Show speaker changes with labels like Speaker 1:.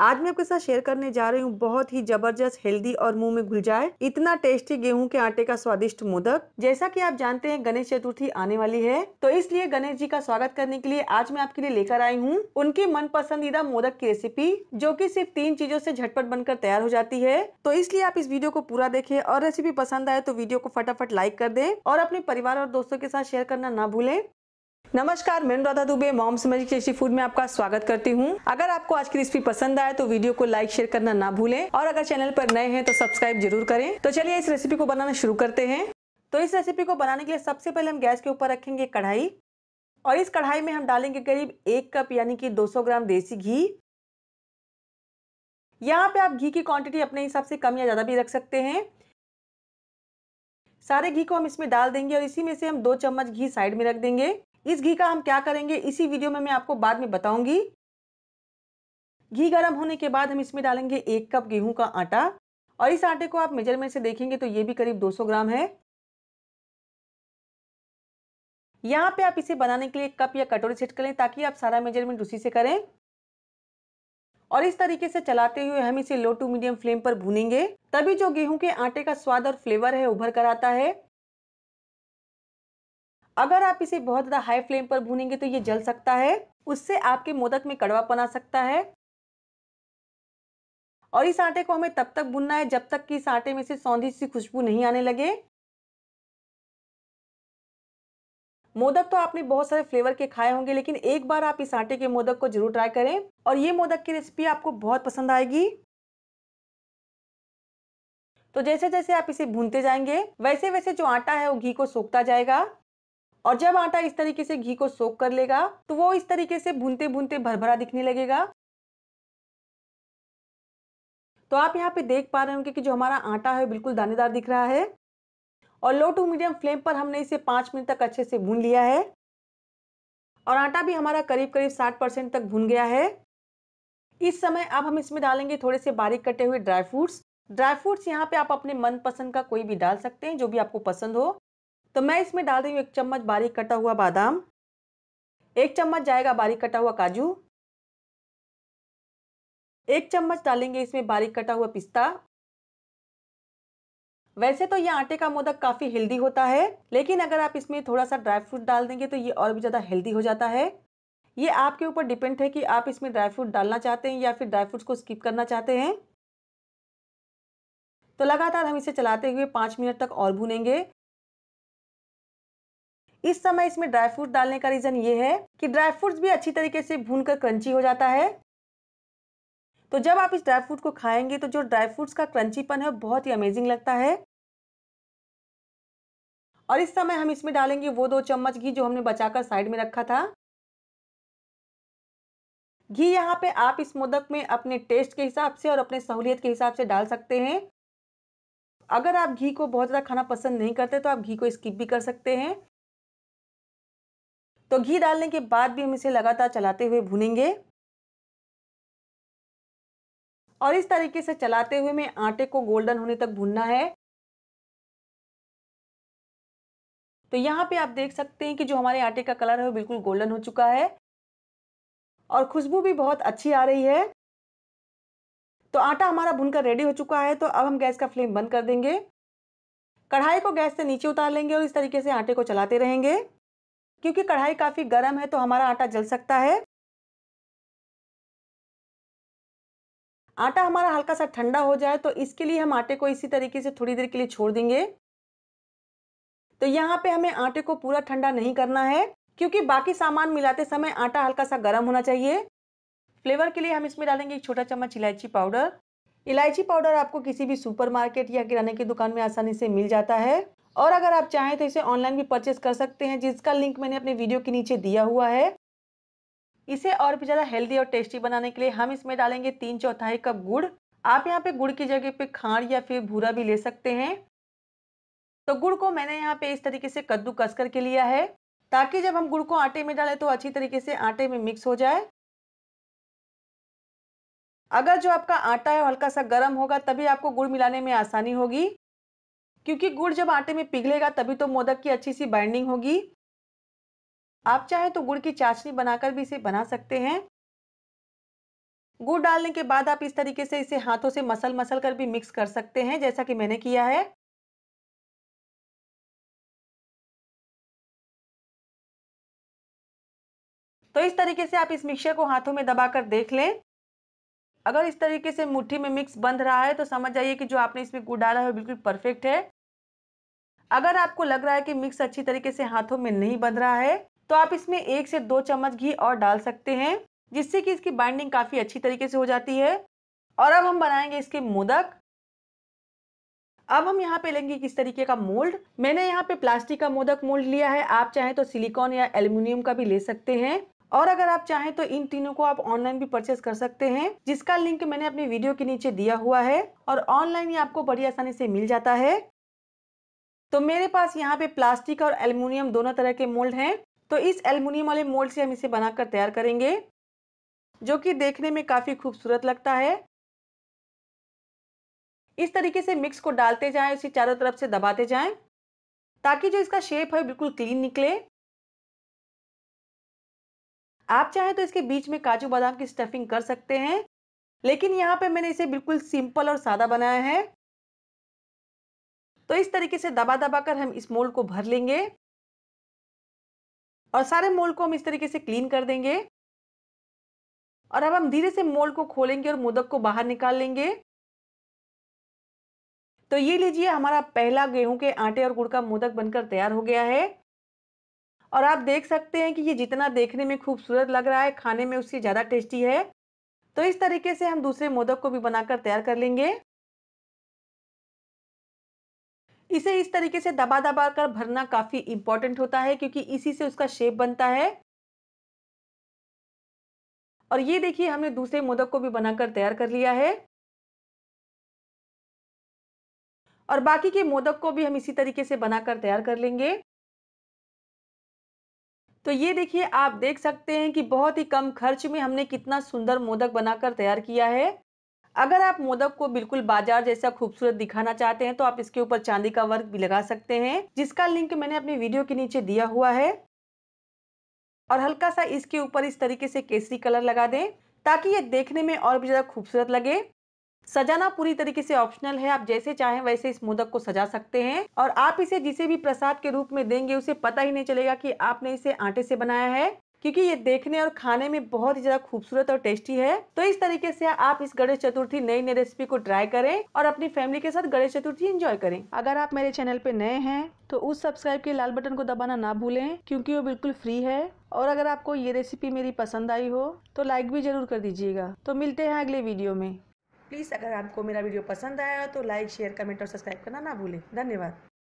Speaker 1: आज मैं आपके साथ शेयर करने जा रही हूँ बहुत ही जबरदस्त हेल्दी और मुंह में घुल जाए इतना टेस्टी गेहूं के आटे का स्वादिष्ट मोदक जैसा कि आप जानते हैं गणेश चतुर्थी आने वाली है तो इसलिए गणेश जी का स्वागत करने के लिए आज मैं आपके लिए लेकर आई हूँ उनकी मन पसंदीदा मोदक की रेसिपी जो की सिर्फ तीन चीजों से झटपट बनकर तैयार हो जाती है तो इसलिए आप इस वीडियो को पूरा देखे और रेसिपी पसंद आए तो वीडियो को फटाफट लाइक कर दे और अपने परिवार और दोस्तों के साथ शेयर करना ना भूले नमस्कार मैं राधा दुबे मॉम समझ टेस्टी फूड में आपका स्वागत करती हूँ अगर आपको आज की रेसिपी पसंद आए तो वीडियो को लाइक शेयर करना ना भूलें और अगर चैनल पर नए हैं तो सब्सक्राइब जरूर करें तो चलिए इस रेसिपी को बनाना शुरू करते हैं तो इस रेसिपी को बनाने के लिए सबसे पहले हम गैस के ऊपर रखेंगे कढ़ाई और इस कढ़ाई में हम डालेंगे करीब एक कप यानी कि दो ग्राम देसी घी यहाँ पे आप घी की क्वांटिटी अपने हिसाब से कम या ज़्यादा भी रख सकते हैं सारे घी को हम इसमें डाल देंगे और इसी में से हम दो चम्मच घी साइड में रख देंगे इस घी का हम क्या करेंगे इसी वीडियो में मैं आपको बाद में बताऊंगी घी गर्म होने के बाद हम इसमें डालेंगे एक कप गेहूं का आटा और इस आटे को आप मेजरमेंट से देखेंगे तो ये भी करीब 200 ग्राम है यहाँ पे आप इसे बनाने के लिए कप या कटोरी सेट करें ताकि आप सारा मेजरमेंट उसी से करें और इस तरीके से चलाते हुए हम इसे लो टू मीडियम फ्लेम पर भूनेंगे तभी जो गेहूं के आटे का स्वाद और फ्लेवर है उभर कर आता है अगर आप इसे बहुत ज़्यादा हाई फ्लेम पर भूनेंगे तो ये जल सकता है उससे आपके मोदक में कड़वापन आ सकता है और इस आटे को हमें तब तक भूनना है जब तक कि इस आटे में से सौंधी सी खुशबू नहीं आने लगे मोदक तो आपने बहुत सारे फ्लेवर के खाए होंगे लेकिन एक बार आप इस आटे के मोदक को जरूर ट्राई करें और ये मोदक की रेसिपी आपको बहुत पसंद आएगी तो जैसे जैसे आप इसे भूनते जाएंगे वैसे वैसे जो आटा है वो घी को सोखता जाएगा और जब आटा इस तरीके से घी को सोख कर लेगा तो वो इस तरीके से भूनते भूनते भरभरा दिखने लगेगा तो आप यहाँ पे देख पा रहे होंगे कि जो हमारा आटा है बिल्कुल दानेदार दिख रहा है और लो टू मीडियम फ्लेम पर हमने इसे पाँच मिनट तक अच्छे से भून लिया है और आटा भी हमारा करीब करीब साठ परसेंट तक भून गया है इस समय अब हम इसमें डालेंगे थोड़े से बारीक कटे हुए ड्राई फ्रूट्स ड्राई फ्रूट्स यहाँ पे आप अपने मनपसंद का कोई भी डाल सकते हैं जो भी आपको पसंद हो तो मैं इसमें डाल रही हूँ एक चम्मच बारीक कटा हुआ बादाम एक चम्मच जाएगा बारीक कटा हुआ काजू एक चम्मच डालेंगे इसमें बारीक कटा हुआ पिस्ता वैसे तो ये आटे का मोदक काफ़ी हेल्दी होता है लेकिन अगर आप इसमें थोड़ा सा ड्राई फ्रूट डाल देंगे तो ये और भी ज़्यादा हेल्दी हो जाता है ये आपके ऊपर डिपेंड है कि आप इसमें ड्राई फ्रूट डालना चाहते हैं या फिर ड्राई फ्रूट्स को स्किप करना चाहते हैं तो लगातार हम इसे चलाते हुए पाँच मिनट तक और भूनेंगे इस समय इसमें ड्राई फ्रूट डालने का रीज़न ये है कि ड्राई फ्रूट्स भी अच्छी तरीके से भून कर क्रंची हो जाता है तो जब आप इस ड्राई फ्रूट को खाएंगे तो जो ड्राई फ्रूट्स का क्रंचीपन है बहुत ही अमेजिंग लगता है और इस समय हम इसमें डालेंगे वो दो चम्मच घी जो हमने बचाकर साइड में रखा था घी यहाँ पे आप इस मोदक में अपने टेस्ट के हिसाब से और अपने सहूलियत के हिसाब से डाल सकते हैं अगर आप घी को बहुत ज़्यादा खाना पसंद नहीं करते तो आप घी को स्किप भी कर सकते हैं तो घी डालने के बाद भी हम इसे लगातार चलाते हुए भुनेंगे और इस तरीके से चलाते हुए मैं आटे को गोल्डन होने तक भुनना है तो यहाँ पे आप देख सकते हैं कि जो हमारे आटे का कलर है वो बिल्कुल गोल्डन हो चुका है और खुशबू भी बहुत अच्छी आ रही है तो आटा हमारा भुनकर रेडी हो चुका है तो अब हम गैस का फ्लेम बंद कर देंगे कढ़ाई को गैस से नीचे उतार लेंगे और इस तरीके से आटे को चलाते रहेंगे क्योंकि कढ़ाई काफ़ी गर्म है तो हमारा आटा जल सकता है आटा हमारा हल्का सा ठंडा हो जाए तो इसके लिए हम आटे को इसी तरीके से थोड़ी देर के लिए छोड़ देंगे तो यहाँ पे हमें आटे को पूरा ठंडा नहीं करना है क्योंकि बाकी सामान मिलाते समय आटा हल्का सा गर्म होना चाहिए फ्लेवर के लिए हम इसमें डालेंगे एक छोटा चम्मच इलायची पाउडर इलायची पाउडर आपको किसी भी सुपरमार्केट या किराने की दुकान में आसानी से मिल जाता है और अगर आप चाहें तो इसे ऑनलाइन भी परचेस कर सकते हैं जिसका लिंक मैंने अपने वीडियो के नीचे दिया हुआ है इसे और भी ज़्यादा हेल्दी और टेस्टी बनाने के लिए हम इसमें डालेंगे तीन चौथाई कप गुड़ आप यहाँ पे गुड़ की जगह पे खांड या फिर भूरा भी ले सकते हैं तो गुड़ को मैंने यहाँ पे इस तरीके से कद्दू कस करके लिया है ताकि जब हम गुड़ को आटे में डालें तो अच्छी तरीके से आटे में मिक्स हो जाए अगर जो आपका आटा है हल्का सा गर्म होगा तभी आपको गुड़ मिलाने में आसानी होगी क्योंकि गुड़ जब आटे में पिघलेगा तभी तो मोदक की अच्छी सी बाइंडिंग होगी आप चाहे तो गुड़ की चाशनी बनाकर भी इसे बना सकते हैं गुड़ डालने के बाद आप इस तरीके से इसे हाथों से मसल मसल कर भी मिक्स कर सकते हैं जैसा कि मैंने किया है तो इस तरीके से आप इस मिक्सचर को हाथों में दबाकर देख लें अगर इस तरीके से मुट्ठी में मिक्स बंध रहा है तो समझ जाइए कि जो आपने इसमें गुड़ डाला है बिल्कुल परफेक्ट है अगर आपको लग रहा है कि मिक्स अच्छी तरीके से हाथों में नहीं बंध रहा है तो आप इसमें एक से दो चम्मच घी और डाल सकते हैं जिससे कि इसकी बाइंडिंग काफ़ी अच्छी तरीके से हो जाती है और अब हम बनाएंगे इसके मोदक अब हम यहाँ पे लेंगे किस तरीके का मोल्ड मैंने यहाँ पे प्लास्टिक का मोदक मोल्ड लिया है आप चाहें तो सिलिकॉन या एल्यूमिनियम का भी ले सकते हैं और अगर आप चाहें तो इन तीनों को आप ऑनलाइन भी परचेस कर सकते हैं जिसका लिंक मैंने अपने वीडियो के नीचे दिया हुआ है और ऑनलाइन ही आपको बड़ी आसानी से मिल जाता है तो मेरे पास यहाँ पे प्लास्टिक और एल्यूमिनियम दोनों तरह के मोल्ड हैं तो इस एल्यूमिनियम वाले मोल्ड से हम इसे बनाकर तैयार करेंगे जो कि देखने में काफ़ी खूबसूरत लगता है इस तरीके से मिक्स को डालते जाएं इसे चारों तरफ से दबाते जाएं ताकि जो इसका शेप है बिल्कुल क्लीन निकले आप चाहें तो इसके बीच में काजू बादाम की स्टफिंग कर सकते हैं लेकिन यहाँ पे मैंने इसे बिल्कुल सिंपल और सादा बनाया है तो इस तरीके से दबा दबा कर हम इस मोल्ड को भर लेंगे और सारे मोल्ड को हम इस तरीके से क्लीन कर देंगे और अब हम धीरे से मोल्ड को खोलेंगे और मोदक को बाहर निकाल लेंगे तो ये लीजिए हमारा पहला गेहूं के आटे और गुड़ का मोदक बनकर तैयार हो गया है और आप देख सकते हैं कि ये जितना देखने में खूबसूरत लग रहा है खाने में उससे ज़्यादा टेस्टी है तो इस तरीके से हम दूसरे मोदक को भी बनाकर तैयार कर लेंगे इसे इस तरीके से दबा दबा कर भरना काफ़ी इंपॉर्टेंट होता है क्योंकि इसी से उसका शेप बनता है और ये देखिए हमने दूसरे मोदक को भी बनाकर तैयार कर लिया है और बाकी के मोदक को भी हम इसी तरीके से बनाकर तैयार कर लेंगे तो ये देखिए आप देख सकते हैं कि बहुत ही कम खर्च में हमने कितना सुंदर मोदक बनाकर तैयार किया है अगर आप मोदक को बिल्कुल बाजार जैसा खूबसूरत दिखाना चाहते हैं तो आप इसके ऊपर चांदी का वर्क भी लगा सकते हैं जिसका लिंक मैंने अपनी वीडियो के नीचे दिया हुआ है और हल्का सा इसके ऊपर इस तरीके से केसरी कलर लगा दें ताकि ये देखने में और भी ज़्यादा खूबसूरत लगे सजाना पूरी तरीके से ऑप्शनल है आप जैसे चाहें वैसे इस मोदक को सजा सकते हैं और आप इसे जिसे भी प्रसाद के रूप में देंगे उसे पता ही नहीं चलेगा कि आपने इसे आटे से बनाया है क्योंकि ये देखने और खाने में बहुत ही ज्यादा खूबसूरत और टेस्टी है तो इस तरीके से आप इस गणेश चतुर्थी नई नई रेसिपी को ट्राई करें और अपनी फैमिली के साथ गणेश चतुर्थी एंजॉय करें अगर आप मेरे चैनल पे नए हैं तो उस सब्सक्राइब के लाल बटन को दबाना ना भूलें क्योंकि वो बिल्कुल फ्री है और अगर आपको ये रेसिपी मेरी पसंद आई हो तो लाइक भी जरूर कर दीजिएगा तो मिलते हैं अगले वीडियो में प्लीज़ अगर आपको मेरा वीडियो पसंद आया तो लाइक शेयर कमेंट और सब्सक्राइब करना ना भूलें धन्यवाद